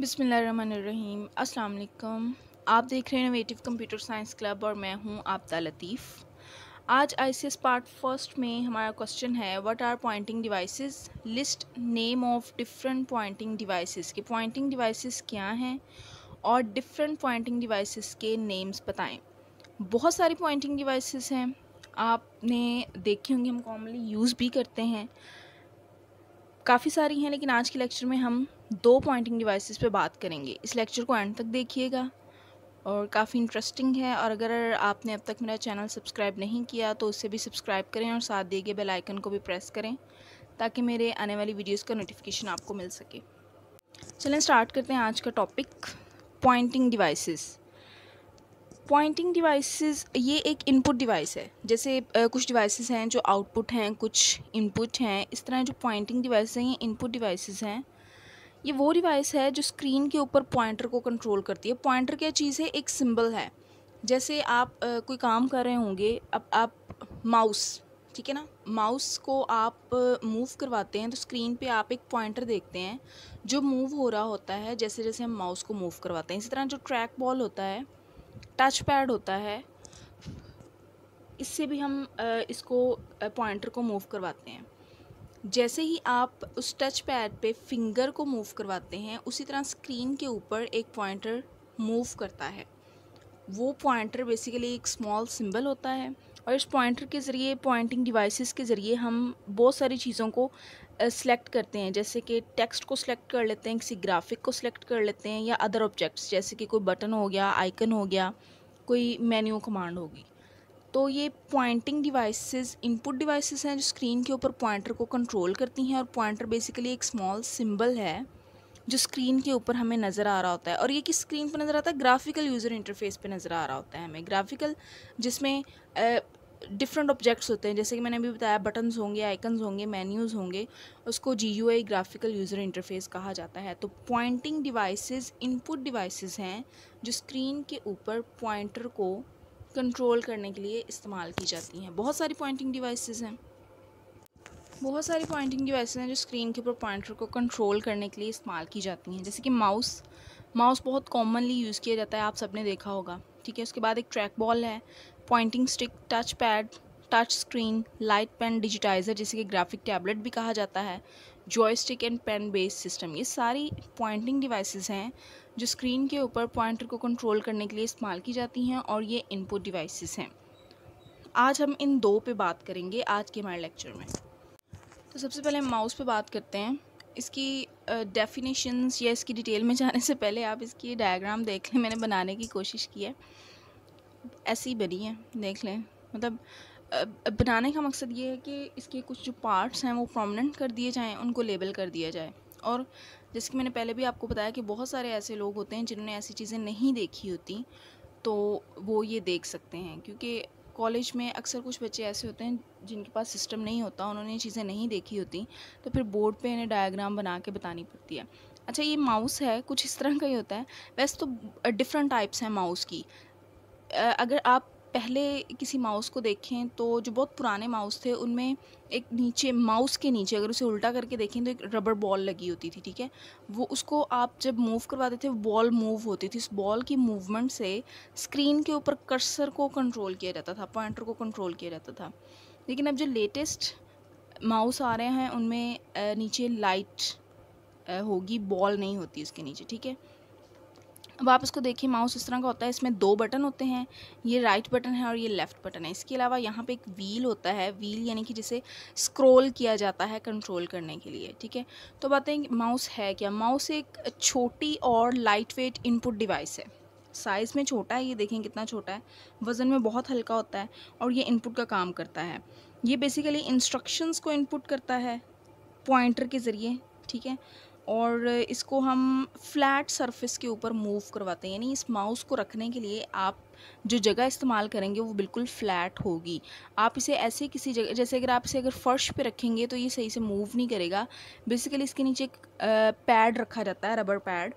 बिसमीम अल्लाम आप देख रहे हैं इनोवेटिव कंप्यूटर साइंस क्लब और मैं हूं आपदा लतीफ़ आज आई पार्ट फर्स्ट में हमारा क्वेश्चन है what are pointing devices list name of different pointing devices के पॉइंटिंग डिवाइसेस क्या हैं और डिफरेंट पॉइंटिंग डिवाइसेस के नेम्स बताएं बहुत सारी पॉइंटिंग डिवाइसेस हैं आपने देखी होंगी हम कॉमनली यूज़ भी करते हैं काफ़ी सारी हैं लेकिन आज के लेक्चर में हम दो पॉइंटिंग डिवाइसेस पे बात करेंगे इस लेक्चर को एंड तक देखिएगा और काफ़ी इंटरेस्टिंग है और अगर आपने अब तक मेरा चैनल सब्सक्राइब नहीं किया तो उसे भी सब्सक्राइब करें और साथ दिए गए बेलाइकन को भी प्रेस करें ताकि मेरे आने वाली वीडियोज़ का नोटिफिकेशन आपको मिल सके चलें स्टार्ट करते हैं आज का topic pointing devices pointing devices ये एक इनपुट डिवाइस है जैसे कुछ डिवाइसेस हैं जो आउटपुट हैं कुछ इनपुट हैं इस तरह जो पॉइंटिंग डिवाइस हैं ये इनपुट डिवाइसेस हैं ये वो डिवाइस है जो स्क्रीन के ऊपर पॉइंटर को कंट्रोल करती है पॉइंटर क्या चीज़ है एक सिंबल है जैसे आप आ, कोई काम कर रहे होंगे अब आप माउस ठीक है ना माउस को आप मूव करवाते हैं तो स्क्रीन पे आप एक पॉइंटर देखते हैं जो मूव हो रहा होता है जैसे जैसे हम माउस को मूव करवाते हैं इसी तरह जो ट्रैक बॉल होता है टच पैड होता है इससे भी हम इसको पॉइंटर को मूव करवाते हैं जैसे ही आप उस टच पैड पे फिंगर को मूव करवाते हैं उसी तरह स्क्रीन के ऊपर एक पॉइंटर मूव करता है वो पॉइंटर बेसिकली एक स्मॉल सिंबल होता है और इस पॉइंटर के ज़रिए पॉइंटिंग डिवाइसेस के ज़रिए हम बहुत सारी चीज़ों को सिलेक्ट करते हैं जैसे कि टेक्स्ट को सिलेक्ट कर लेते हैं किसी ग्राफिक को सिलेक्ट कर लेते हैं या अदर ऑब्जेक्ट्स जैसे कि कोई बटन हो गया आइकन हो गया कोई मेन्यू कमांड होगी तो ये पॉइंटिंग डिवाइसेस इनपुट डिवाइसेस हैं जो स्क्रीन के ऊपर पॉइंटर को कंट्रोल करती हैं और पॉइंटर बेसिकली एक स्मॉल सिंबल है जो स्क्रीन के ऊपर हमें नज़र आ रहा होता है और ये किस स्क्रीन पर नज़र आता है ग्राफिकल यूज़र इंटरफेस पे नज़र आ रहा होता है हमें ग्राफिकल जिसमें डिफरेंट ऑब्जेक्ट्स होते हैं जैसे कि मैंने अभी बताया बटन्स होंगे आइकन्स होंगे मेन्यूज़ होंगे उसको G U I graphical user interface कहा जाता है तो पॉइंटिंग डिवाइसेस इनपुट डिवाइसेस हैं जो स्क्रीन के ऊपर पॉइंटर को कंट्रोल करने के लिए इस्तेमाल की जाती हैं बहुत सारी पॉइंटिंग डिवाइसेस हैं बहुत सारी पॉइंटिंग डिवाइसेस हैं जो स्क्रीन के ऊपर पॉइंटर को कंट्रोल करने के लिए इस्तेमाल की जाती हैं जैसे कि माउस माउस बहुत कॉमनली यूज़ किया जाता है आप सबने देखा होगा ठीक है उसके बाद एक ट्रैक बॉल है pointing stick touch pad touch screen light pen digitiser जिसे कि ग्राफिक टैबलेट भी कहा जाता है joystick and pen based system ये सारी पॉइंटिंग डिवाइसेस हैं जो स्क्रीन के ऊपर पॉइंटर को कंट्रोल करने के लिए इस्तेमाल की जाती हैं और ये इनपुट डिवाइसेस हैं आज हम इन दो पे बात करेंगे आज के हमारे लेक्चर में तो सबसे पहले माउस पे बात करते हैं इसकी डेफिनेशंस uh, या इसकी डिटेल में जाने से पहले आप इसकी डायग्राम देख लें मैंने बनाने की कोशिश की है ऐसी बनी है देख लें मतलब बनाने का मकसद ये है कि इसके कुछ जो पार्ट्स हैं वो प्रोमिनेंट कर दिए जाएँ उनको लेबल कर दिया जाए और जैसे कि मैंने पहले भी आपको बताया कि बहुत सारे ऐसे लोग होते हैं जिन्होंने ऐसी चीज़ें नहीं देखी होती तो वो ये देख सकते हैं क्योंकि कॉलेज में अक्सर कुछ बच्चे ऐसे होते हैं जिनके पास सिस्टम नहीं होता उन्होंने चीज़ें नहीं देखी होती तो फिर बोर्ड पे इन्हें डायग्राम बना के बतानी पड़ती है अच्छा ये माउस है कुछ इस तरह का ही होता है वैसे तो डिफरेंट टाइप्स हैं माउस की अगर आप पहले किसी माउस को देखें तो जो बहुत पुराने माउस थे उनमें एक नीचे माउस के नीचे अगर उसे उल्टा करके देखें तो एक रबर बॉल लगी होती थी ठीक है वो उसको आप जब मूव करवाते थे बॉल मूव होती थी उस बॉल की मूवमेंट से स्क्रीन के ऊपर कर्सर को कंट्रोल किया जाता था पॉइंटर को कंट्रोल किया जाता था लेकिन अब जो लेटेस्ट माउस आ रहे हैं उनमें नीचे लाइट होगी बॉल नहीं होती उसके नीचे ठीक है अब आप इसको देखिए माउस इस तरह का होता है इसमें दो बटन होते हैं ये राइट बटन है और ये लेफ़्ट बटन है इसके अलावा यहाँ पे एक व्हील होता है व्हील यानी कि जिसे स्क्रॉल किया जाता है कंट्रोल करने के लिए ठीक है तो बातें माउस है क्या माउस एक छोटी और लाइट वेट इनपुट डिवाइस है साइज़ में छोटा है ये देखें कितना छोटा है वज़न में बहुत हल्का होता है और ये इनपुट का काम करता है ये बेसिकली इंस्ट्रक्शंस को इनपुट करता है पॉइंटर के ज़रिए ठीक है और इसको हम फ्लैट सरफेस के ऊपर मूव करवाते हैं यानी इस माउस को रखने के लिए आप जो जगह इस्तेमाल करेंगे वो बिल्कुल फ्लैट होगी आप इसे ऐसे किसी जगह जैसे अगर आप इसे अगर फर्श पे रखेंगे तो ये सही से मूव नहीं करेगा बेसिकली इसके नीचे एक पैड रखा जाता है रबर पैड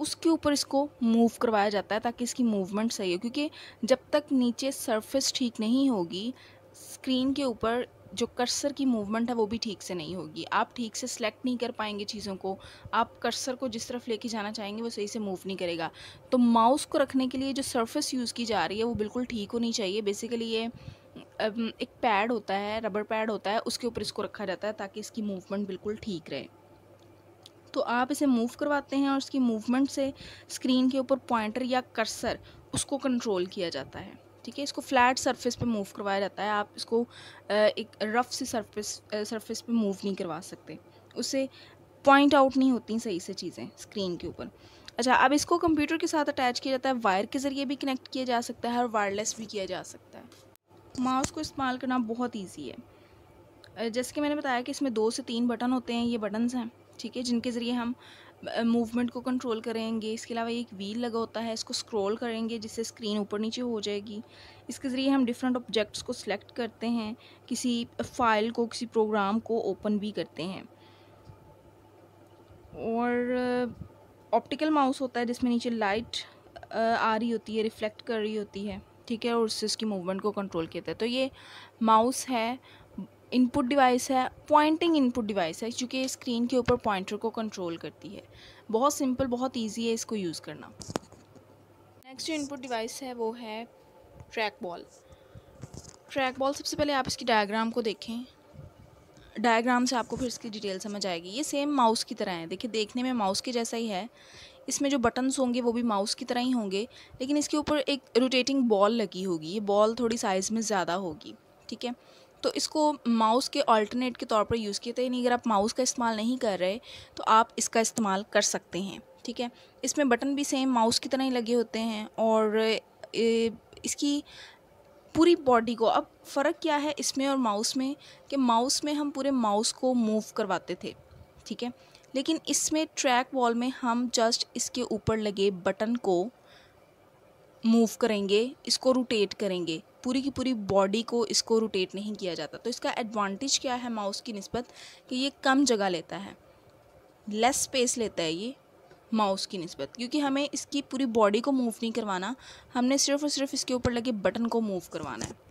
उसके ऊपर इसको मूव करवाया जाता है ताकि इसकी मूवमेंट सही हो क्योंकि जब तक नीचे सरफेस ठीक नहीं होगी स्क्रीन के ऊपर जो कर्सर की मूवमेंट है वो भी ठीक से नहीं होगी आप ठीक से सेलेक्ट नहीं कर पाएंगे चीज़ों को आप कर्सर को जिस तरफ लेके जाना चाहेंगे वो सही से मूव नहीं करेगा तो माउस को रखने के लिए जो सर्फेस यूज़ की जा रही है वो बिल्कुल ठीक होनी चाहिए बेसिकली ये एक पैड होता है रबर पैड होता है उसके ऊपर इसको रखा जाता है ताकि इसकी मूवमेंट बिल्कुल ठीक रहे तो आप इसे मूव करवाते हैं और इसकी मूवमेंट से स्क्रीन के ऊपर पॉइंटर या कर्सर उसको कंट्रोल किया जाता है ठीक है इसको फ्लैट सरफेस पे मूव करवाया जाता है आप इसको एक रफ सी सरफेस सरफेस पे मूव नहीं करवा सकते उससे पॉइंट आउट नहीं होती सही से चीज़ें स्क्रीन के ऊपर अच्छा अब इसको कंप्यूटर के साथ अटैच किया जाता है वायर के ज़रिए भी कनेक्ट किया जा सकता है और वायरलेस भी किया जा सकता है माउस को इस्तेमाल करना बहुत ईजी है जैसे कि मैंने बताया कि इसमें दो से तीन बटन होते हैं ये बटन्स हैं ठीक है जिनके ज़रिए हम मूवमेंट को कंट्रोल करेंगे इसके अलावा एक व्हील लगा होता है इसको स्क्रॉल करेंगे जिससे स्क्रीन ऊपर नीचे हो जाएगी इसके ज़रिए हम डिफरेंट ऑब्जेक्ट्स को सिलेक्ट करते हैं किसी फाइल को किसी प्रोग्राम को ओपन भी करते हैं और ऑप्टिकल माउस होता है जिसमें नीचे लाइट आ रही होती है रिफ़्लेक्ट कर रही होती है ठीक है और उससे उसकी मूवमेंट को कंट्रोल जाता है तो ये माउस है इनपुट डिवाइस है पॉइंटिंग इनपुट डिवाइस है क्योंकि स्क्रीन के ऊपर पॉइंटर को कंट्रोल करती है बहुत सिंपल बहुत ईजी है इसको यूज़ करना नेक्स्ट जो इनपुट डिवाइस है वो है ट्रैक बॉल ट्रैक बॉल सबसे पहले आप इसकी डायग्राम को देखें डायग्राम से आपको फिर इसकी डिटेल समझ आएगी ये सेम माउस की तरह है देखिए देखने में माउस के जैसा ही है इसमें जो बटन्स होंगे वो भी माउस की तरह ही होंगे लेकिन इसके ऊपर एक रोटेटिंग बॉल लगी होगी ये बॉल थोड़ी साइज़ में ज़्यादा होगी ठीक है तो इसको माउस के ऑल्टरनेट के तौर पर यूज़ किया था यानी अगर आप माउस का इस्तेमाल नहीं कर रहे तो आप इसका इस्तेमाल कर सकते हैं ठीक है इसमें बटन भी सेम माउस की तरह ही लगे होते हैं और इसकी पूरी बॉडी को अब फ़र्क क्या है इसमें और माउस में कि माउस में हम पूरे माउस को मूव करवाते थे ठीक है लेकिन इसमें ट्रैक वॉल में हम जस्ट इसके ऊपर लगे बटन को मूव करेंगे इसको रोटेट करेंगे पूरी की पूरी बॉडी को इसको रोटेट नहीं किया जाता तो इसका एडवांटेज क्या है माउस की नस्बत कि ये कम जगह लेता है लेस स्पेस लेता है ये माउस की नस्बत क्योंकि हमें इसकी पूरी बॉडी को मूव नहीं करवाना हमने सिर्फ और सिर्फ इसके ऊपर लगे बटन को मूव करवाना है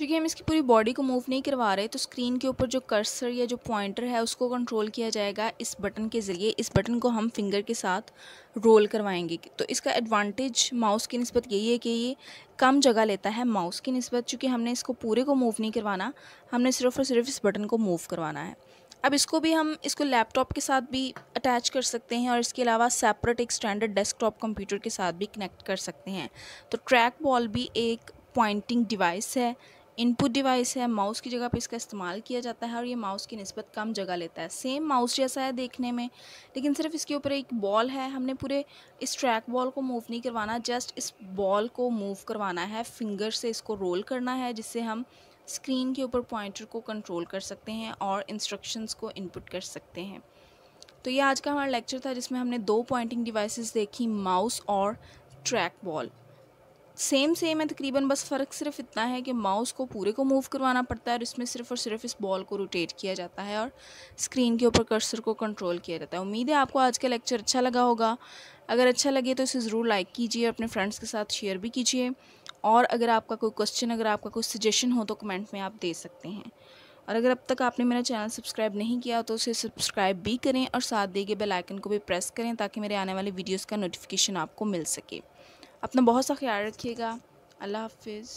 चूँकि हम इसकी पूरी बॉडी को मूव नहीं करवा रहे तो स्क्रीन के ऊपर जो कर्सर या जो पॉइंटर है उसको कंट्रोल किया जाएगा इस बटन के ज़रिए इस बटन को हम फिंगर के साथ रोल करवाएंगे तो इसका एडवांटेज माउस की नस्बत यही है कि ये कम जगह लेता है माउस की नस्बत चूँकि हमने इसको पूरे को मूव नहीं करवाना हमने सिर्फ और सिर्फ इस बटन को मूव करवाना है अब इसको भी हम इसको लैपटॉप के साथ भी अटैच कर सकते हैं और इसके अलावा सेपरेट एक स्टैंडर्ड डेस्कटॉप कंप्यूटर के साथ भी कनेक्ट कर सकते हैं तो ट्रैक बॉल भी एक पॉइंटिंग डिवाइस है इनपुट डिवाइस है माउस की जगह पर इसका इस्तेमाल किया जाता है और ये माउस की नस्बत कम जगह लेता है सेम माउस जैसा है देखने में लेकिन सिर्फ इसके ऊपर एक बॉल है हमने पूरे इस ट्रैक बॉल को मूव नहीं करवाना जस्ट इस बॉल को मूव करवाना है फिंगर से इसको रोल करना है जिससे हम स्क्रीन के ऊपर पॉइंटर को कंट्रोल कर सकते हैं और इंस्ट्रक्शंस को इनपुट कर सकते हैं तो ये आज का हमारा लेक्चर था जिसमें हमने दो पॉइंटिंग डिवाइसेस देखी माउस और ट्रैक बॉल सेम सेम है तकरीबन बस फ़र्क सिर्फ इतना है कि माउस को पूरे को मूव करवाना पड़ता है और इसमें सिर्फ और सिर्फ इस बॉल को रोटेट किया जाता है और स्क्रीन के ऊपर कर्सर को कंट्रोल किया जाता है उम्मीद है आपको आज का लेक्चर अच्छा लगा होगा अगर अच्छा लगे तो इसे ज़रूर लाइक कीजिए अपने फ्रेंड्स के साथ शेयर भी कीजिए और अगर आपका कोई क्वेश्चन अगर आपका कोई सजेशन हो तो कमेंट में आप दे सकते हैं और अगर अब तक आपने मेरा चैनल सब्सक्राइब नहीं किया तो उसे सब्सक्राइब भी करें और साथ दिए गए बेल आइकन को भी प्रेस करें ताकि मेरे आने वाले वीडियोस का नोटिफिकेशन आपको मिल सके अपना बहुत सा ख्याल रखिएगा अल्लाह हाफिज़